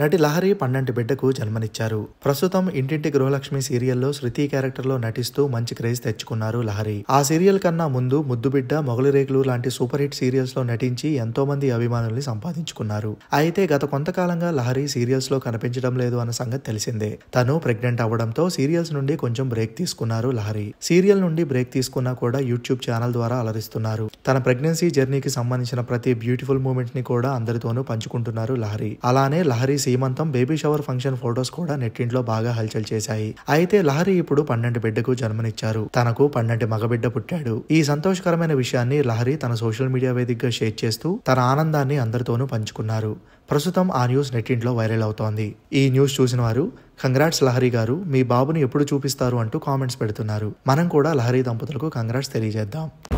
నటి లహరి పన్నంటి బిడ్డకు జన్మనిచ్చారు ప్రస్తుతం ఇంటింటి గృహలక్ష్మి సీరియల్లో శృతి లో నటిస్తూ మంచి క్రేజ్ తెచ్చుకున్నారు లహరి ఆ సీరియల్ కన్నా ముందు ముద్దుబిడ్డ మొగలి రేకులు లాంటి సూపర్ హిట్ సీరియల్స్ లో నటించి ఎంతో మంది అభిమానుల్ని సంపాదించుకున్నారు అయితే గత కొంతకాలంగా లహరి సీరియల్స్ లో కనిపించడం లేదు అన్న సంగతి తెలిసిందే తను ప్రెగ్నెంట్ అవ్వడంతో సీరియల్స్ నుండి కొంచెం బ్రేక్ తీసుకున్నారు లహరి సీరియల్ నుండి బ్రేక్ తీసుకున్నా కూడా యూట్యూబ్ ఛానల్ ద్వారా అలరిస్తున్నారు తన ప్రెగ్నెన్సీ జర్నీకి సంబంధించిన ప్రతి బ్యూటిఫుల్ మూమెంట్ ని కూడా అందరితోనూ పంచుకుంటున్నారు లహరి అలానే లహరి సీమంతం బేబీ షవర్ ఫంక్షన్ ఫొటోస్ కూడా నెట్టింట్లో బాగా హల్చల్ చేశాయి అయితే లహరి ఇప్పుడు పన్నెండు బిడ్డకు జన్మనిచ్చారు తనకు పన్నెండు మగబిడ్డ పుట్టాడు ఈ సంతోషకరమైన విషయాన్ని లహరి తన సోషల్ మీడియా వేదికగా షేర్ చేస్తూ తన ఆనందాన్ని అందరితోనూ పంచుకున్నారు ప్రస్తుతం ఆ న్యూస్ నెట్టింట్లో వైరల్ అవుతోంది ఈ న్యూస్ చూసిన వారు కంగ్రాట్స్ లహరి గారు మీ బాబుని ఎప్పుడు చూపిస్తారు అంటూ కామెంట్స్ పెడుతున్నారు మనం కూడా లహరి దంపతులకు కంగ్రాట్స్ తెలియజేద్దాం